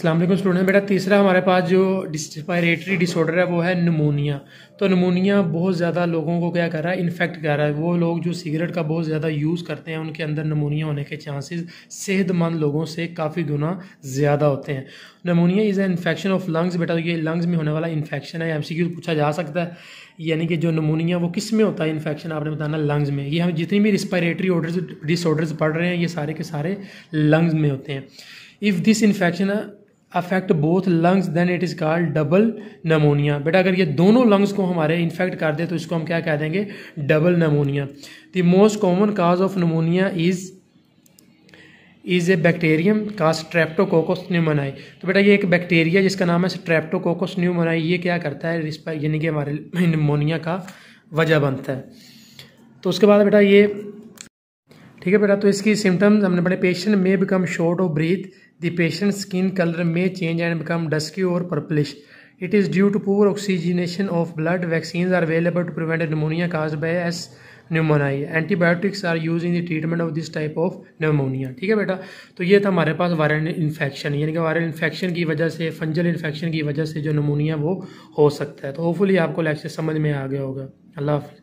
अल्लाम स्टूडेंट बेटा तीसरा हमारे पास जो डिस्पायरेटरी डिसऑर्डर है वो है नमोनिया तो नमोनिया बहुत ज़्यादा लोगों को क्या कर रहा है इन्फेक्ट कर रहा है वो लोग जो सिगरेट का बहुत ज़्यादा यूज़ करते हैं उनके अंदर नमोनिया होने के चांसेस सेहतमंद लोगों से काफ़ी गुना ज़्यादा होते हैं pneumonia is a infection of lungs बेटा ये लंग्स में होने वाला इन्फेक्शन है एम पूछा जा सकता है यानी कि जो नमोनिया वो किस में होता है इन्फेक्शन आपने बताना लंग्स में ये हम जितनी भी रिस्पायरेटरी ऑर्डर डिसऑर्डर्स पढ़ रहे हैं ये सारे के सारे लंग्स में होते हैं if this infection affect both lungs then it is called double pneumonia बेटा अगर ये दोनों लंग्स को हमारे इन्फेक्ट कर दे तो इसको हम क्या कह देंगे double pneumonia the most common cause of pneumonia is is a bacterium का स्ट्रेप्टोकोकोस न्यूमनाई तो बेटा ये एक बैक्टीरिया जिसका नाम है स्ट्रेप्टोकोकोस न्यूमनाई ये क्या करता है यानी कि हमारे निमोनिया का वजह बनता है तो उसके बाद बेटा ये ठीक है बेटा तो इसकी सिम्टम्स हमने पढ़े पेशेंट मे बिकम शॉर्ट और breath the patient skin colour में चेंज एंड बिकम डस्की और purplish it is due to poor oxygenation of blood vaccine are available to prevent pneumonia cause by S pneumoniae antibiotics are use in the treatment of this type of pneumonia ठीक है बेटा तो ये था हमारे पास viral infection यानी कि viral infection की वजह से फंजल इन्फेक्शन की वजह से जो नमोनिया वो हो सकता है तो होपफुली आपको लेक्चर समझ में आ गया होगा अल्लाह हाफि